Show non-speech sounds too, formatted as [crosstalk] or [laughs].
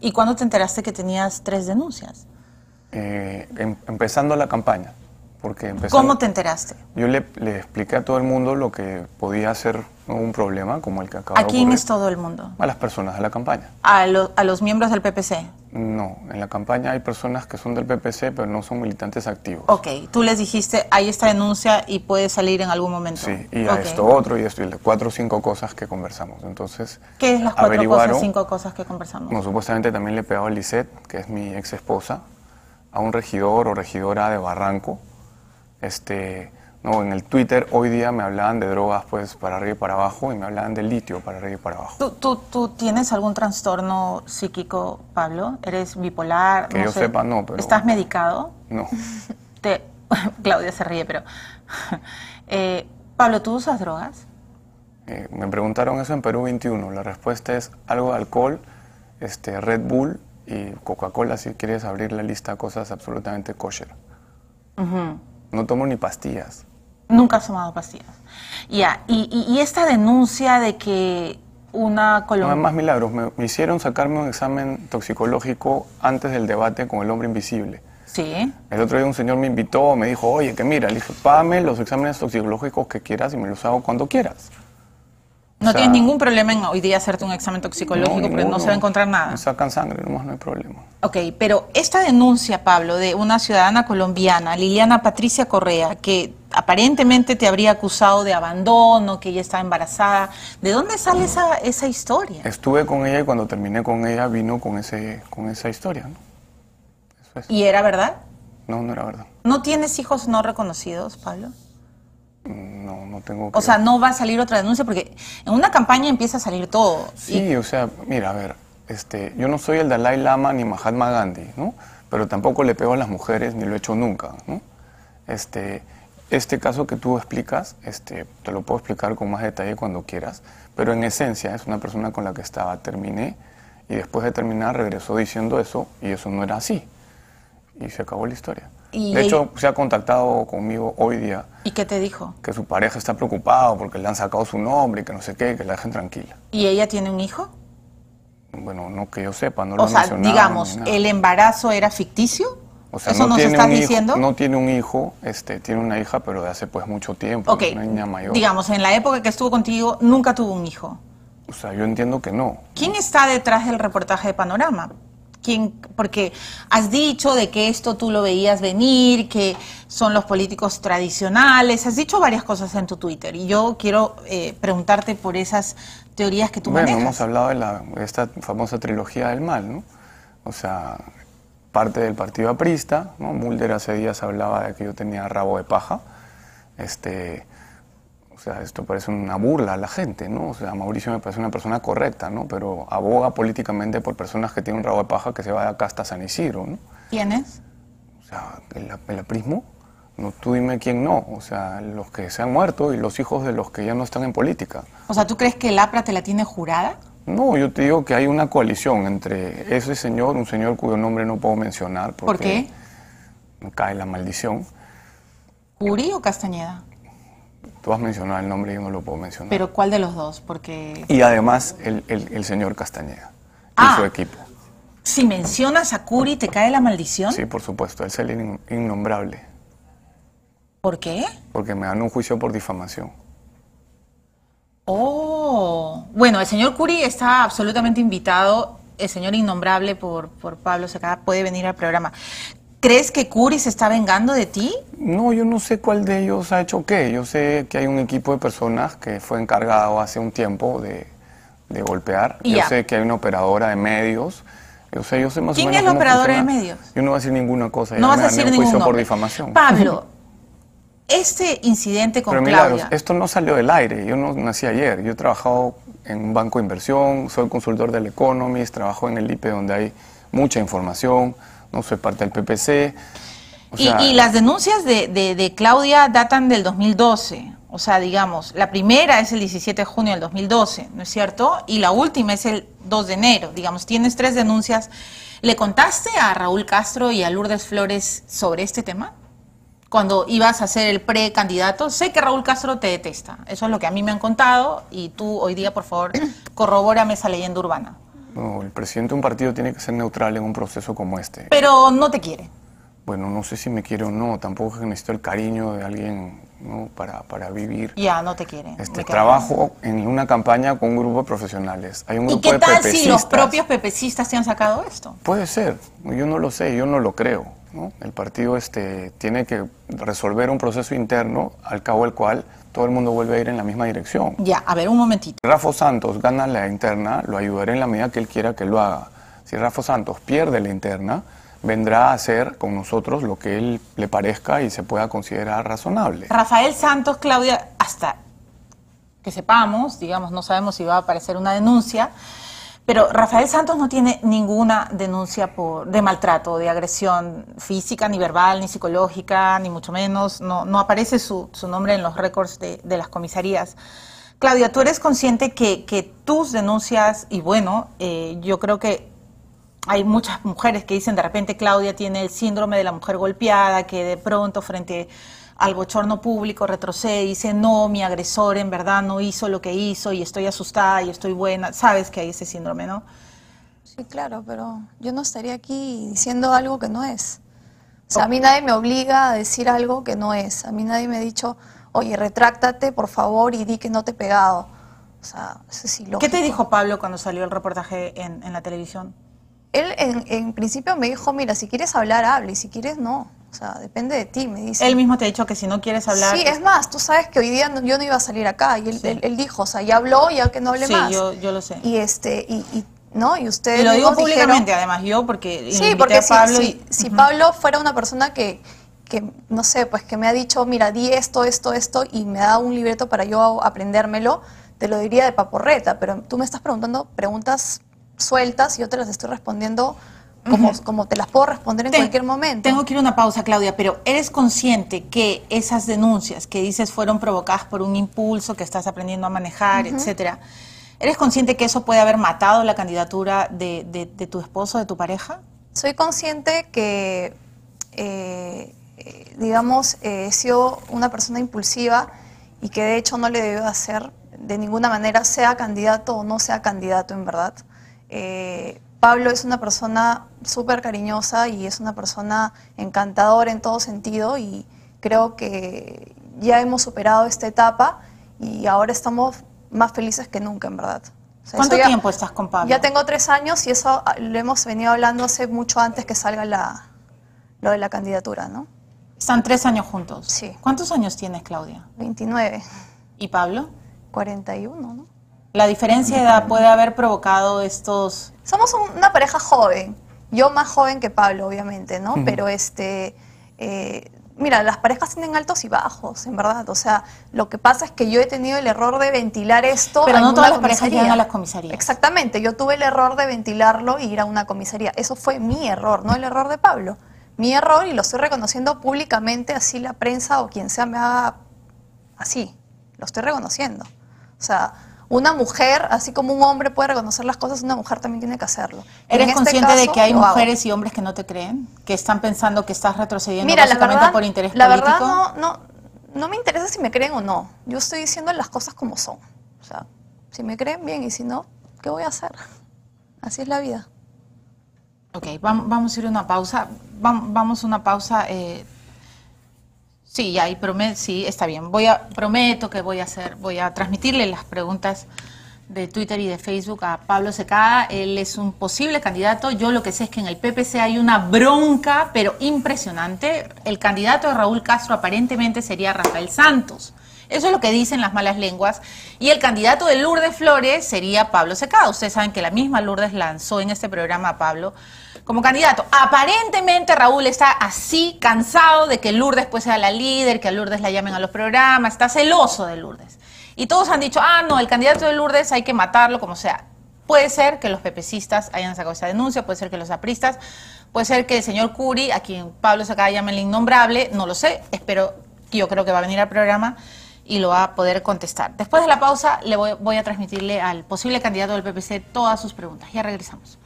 ¿Y cuándo te enteraste que tenías tres denuncias? Eh, em, empezando la campaña. ¿Cómo te enteraste? Yo le, le, expliqué a todo el mundo lo que podía ser un problema como el que acabó de ¿A quién es todo el mundo? A las personas de la campaña. ¿A, ¿A los miembros del PPC? No, en la campaña hay personas que son del PPC pero no son militantes activos. Ok, tú les dijiste, hay esta denuncia y puede salir en algún momento. Sí, y esto otro y esto, y cuatro o cinco cosas que conversamos. Entonces, ¿Qué es las cuatro cosas, cinco cosas que conversamos? No, supuestamente también le he pegado a Lisette, que es mi ex esposa, a un regidor o regidora de Barranco, este, no, en el Twitter hoy día me hablaban de drogas pues para arriba y para abajo y me hablaban de litio para arriba y para abajo. ¿Tú, tú, tienes algún trastorno psíquico, Pablo? ¿Eres bipolar? Que yo sepa, no, pero... ¿Estás medicado? No. [laughs] Te, [laughs] Claudia se ríe, pero... [laughs] Eh, Pablo, ¿tú usas drogas? Eh, me preguntaron eso en Perú 21. La respuesta es algo de alcohol, este, Red Bull y Coca-Cola si quieres abrir la lista cosas absolutamente kosher. No tomo ni pastillas. Nunca has tomado pastillas. Ya, y, esta denuncia de que una colombiana... No, más milagros, me, hicieron sacarme un examen toxicológico antes del debate con el hombre invisible. Sí. El otro día un señor me invitó, me dijo, oye, que mira, le dije, págame los exámenes toxicológicos que quieras y me los hago cuando quieras. No tienes ningún problema en hoy día hacerte un examen toxicológico pero porque no se va a encontrar nada. Sacan sangre, no hay problema. Ok, pero esta denuncia, Pablo, de una ciudadana colombiana, Liliana Patricia Correa, que aparentemente te habría acusado de abandono, que ella estaba embarazada, ¿de dónde sale esa, esa historia? Estuve con ella y cuando terminé con ella vino con, ese, con esa historia. ¿no? ¿Y era verdad? No, no era verdad. ¿No tienes hijos no reconocidos, Pablo? O sea, no va a salir otra denuncia porque en una campaña empieza a salir todo. Sí, o sea, mira, a ver, este, yo no soy el Dalai Lama ni Mahatma Gandhi, ¿no? Pero tampoco le pego a las mujeres ni lo he hecho nunca, ¿no? Este, este caso que tú explicas, este, te lo puedo explicar con más detalle cuando quieras, pero en esencia es una persona con la que estaba, terminé y después de terminar regresó diciendo eso y eso no era así. Y se acabó la historia de hecho, se ha contactado conmigo hoy día. ¿Y qué te dijo? Que su pareja está preocupado porque le han sacado su nombre y que no sé qué, que la dejen tranquila. ¿Y ella tiene un hijo? Bueno, no que yo sepa, no lo O sea, digamos, ¿el embarazo era ficticio? O sea, ¿Eso no nos estás diciendo? no tiene un hijo, este, tiene una hija, pero de hace pues mucho tiempo, Ok. una niña mayor. Digamos, en la época que estuvo contigo, nunca tuvo un hijo. O sea, yo entiendo que no. ¿Quién está detrás del reportaje de Panorama? porque has dicho de que esto tú lo veías venir, que son los políticos tradicionales, has dicho varias cosas en tu Twitter y yo quiero eh, preguntarte por esas teorías que tú bueno, hemos hablado de, esta famosa trilogía del mal, ¿no? O sea, parte del partido aprista, ¿no? Mulder hace días hablaba de que yo tenía rabo de paja, este sea, esto parece una burla a la gente, ¿no? O sea, Mauricio me parece una persona correcta, ¿no? Pero aboga políticamente por personas que tienen un rabo de paja que se va de acá hasta San Isidro, ¿no? ¿Quién es? O sea, el, aprismo. No, tú dime quién no, o sea, los que se han muerto y los hijos de los que ya no están en política. O sea, ¿tú crees que el APRA te la tiene jurada? No, yo te digo que hay una coalición entre ese señor, un señor cuyo nombre no puedo mencionar. Porque ¿Por qué? Me cae la maldición. ¿Curi o Castañeda? Tú has mencionado el nombre, y yo no lo puedo mencionar. Pero ¿cuál de los dos? Porque... Y además el, señor Castañeda y ah. su equipo. Si mencionas a Curi, ¿te cae la maldición? Sí, por supuesto, él es el innombrable. ¿Por qué? Porque me dan un juicio por difamación. Oh, bueno, el señor Curi está absolutamente invitado, el señor innombrable por, por Pablo Sacada puede venir al programa. ¿Crees que Curi se está vengando de ti? No, yo no sé cuál de ellos ha hecho qué. Yo sé que hay un equipo de personas que fue encargado hace un tiempo de, golpear. yo sé que hay una operadora de medios. Yo sé, yo sé más ¿Quién es la operadora de medios? Yo no voy a decir ninguna cosa. No vas a decir ningún nombre. por difamación. Pablo, [laughs] este incidente con Pero, Claudia... esto no salió del aire. Yo no nací ayer. Yo he trabajado en un banco de inversión, soy consultor del Economist, trabajo en el IPE donde hay mucha información no fue parte del PPC. y, las denuncias de, de, Claudia datan del 2012. O sea, digamos, la primera es el 17 de junio del 2012, ¿no es cierto? Y la última es el 2 de enero. Digamos, tienes tres denuncias. ¿Le contaste a Raúl Castro y a Lourdes Flores sobre este tema? Cuando ibas a ser el precandidato, sé que Raúl Castro te detesta. Eso es lo que a mí me han contado y tú hoy día, por favor, corrobórame esa leyenda urbana. No, el presidente de un partido tiene que ser neutral en un proceso como este. Pero no te quiere. Bueno, no sé si me quiere o no, tampoco es que necesito el cariño de alguien para, vivir. Ya, no te quiere. Este, trabajo en una campaña con un grupo de profesionales. Hay un grupo ¿Y qué tal si los propios pepecistas te han sacado esto? Puede ser, yo no lo sé, yo no lo creo. El partido este, tiene que resolver un proceso interno al cabo del cual todo el mundo vuelve a ir en la misma dirección. Ya, a ver, un momentito. Rafa Santos gana la interna, lo ayudaré en la medida que él quiera que lo haga. Si Rafa Santos pierde la interna, vendrá a hacer con nosotros lo que él le parezca y se pueda considerar razonable. Rafael Santos, Claudia, hasta que sepamos, digamos, no sabemos si va a aparecer una denuncia, pero Rafael Santos no tiene ninguna denuncia por, de maltrato, de agresión física, ni verbal, ni psicológica, ni mucho menos. No, aparece su, nombre en los récords de, las comisarías. Claudia, tú eres consciente que, tus denuncias, y bueno, eh, yo creo que hay muchas mujeres que dicen de repente Claudia tiene el síndrome de la mujer golpeada, que de pronto frente al bochorno público retrocede y dice, no, mi agresor en verdad no hizo lo que hizo y estoy asustada y estoy buena. Sabes que hay ese síndrome, ¿no? Sí, claro, pero yo no estaría aquí diciendo algo que no es. O sea, a mí nadie me obliga a decir algo que no es. A mí nadie me ha dicho, oye, retráctate, por favor, y di que no te he pegado. O sea, eso es ¿Qué te dijo Pablo cuando salió el reportaje en, en la televisión? él en, principio me dijo, mira, si quieres hablar, hable, y si quieres, no. O sea, depende de ti, me dice. Él mismo te ha dicho que si no quieres hablar... Sí, es más, tú sabes que hoy día yo no iba a salir acá, y él, dijo, o sea, ya habló, ya que no hable más. Sí, yo, lo sé. Y, este, y, ¿no? Y usted. Y lo digo públicamente, además, yo, porque... Sí, porque si, Pablo Pablo fuera una persona que, que, no sé, pues que me ha dicho, mira, di esto, esto, esto, y me da un libreto para yo aprendérmelo, te lo diría de paporreta, pero tú me estás preguntando preguntas sueltas y yo te las estoy respondiendo como, como te las puedo responder en cualquier momento. Tengo que ir a una pausa, Claudia, pero ¿eres consciente que esas denuncias que dices fueron provocadas por un impulso que estás aprendiendo a manejar, etcétera? ¿Eres consciente que eso puede haber matado la candidatura de, de, tu esposo, de tu pareja? Soy consciente que, eh, digamos, eh, he sido una persona impulsiva y que de hecho no le debió hacer de ninguna manera, sea candidato o no sea candidato, en verdad. Eh, Pablo es una persona súper cariñosa y es una persona encantadora en todo sentido y creo que ya hemos superado esta etapa y ahora estamos más felices que nunca, en verdad. ¿Cuánto tiempo estás con Pablo? Ya tengo tres años y eso ah, lo hemos venido hablando hace mucho antes que salga la, lo de la candidatura, ¿no? Están tres años juntos. Sí. ¿Cuántos años tienes, Claudia? 29. ¿Y Pablo? 41, ¿no? La diferencia de edad puede haber provocado estos... Somos una pareja joven, yo más joven que Pablo, obviamente, ¿no? Pero este... Eh, mira, las parejas tienen altos y bajos, en verdad. O sea, lo que pasa es que yo he tenido el error de ventilar esto. Pero no todas las comisaría. parejas llegan a las comisarías. Exactamente, yo tuve el error de ventilarlo e ir a una comisaría. Eso fue mi error, no el error de Pablo. Mi error, y lo estoy reconociendo públicamente, así la prensa o quien sea me haga así. Lo estoy reconociendo. O sea, una mujer, así como un hombre puede reconocer las cosas, una mujer también tiene que hacerlo. ¿Eres este consciente de que hay mujeres y hombres que no te creen? ¿Que están pensando que estás retrocediendo Mira, la verdad, por interés la político? La verdad no, no, me interesa si me creen o no. Yo estoy diciendo las cosas como son. O sea, si me creen bien y si no, ¿qué voy a hacer? Así es la vida. Ok, vamos, a ir a una pausa. Vamos, a una pausa. Eh, Sí, está bien. Voy a, prometo que voy a hacer, voy a transmitirle las preguntas de Twitter y de Facebook a Pablo Secada. Él es un posible candidato. Yo lo que sé es que en el PPC hay una bronca, pero impresionante. El candidato de Raúl Castro aparentemente sería Rafael Santos. Eso es lo que dicen las malas lenguas. Y el candidato de Lourdes Flores sería Pablo Secada. Ustedes saben que la misma Lourdes lanzó en este programa a Pablo como candidato. Aparentemente Raúl está así cansado de que Lourdes pues, sea la líder, que a Lourdes la llamen a los programas, está celoso de Lourdes. Y todos han dicho, ah, no, el candidato de Lourdes hay que matarlo como sea. Puede ser que los pepecistas hayan sacado esa denuncia, puede ser que los apristas, puede ser que el señor Curi, a quien Pablo se de llamar el innombrable, no lo sé, espero, yo creo que va a venir al programa y lo va a poder contestar. Después de la pausa, le voy, a transmitirle al posible candidato del PPC todas sus preguntas. Ya regresamos.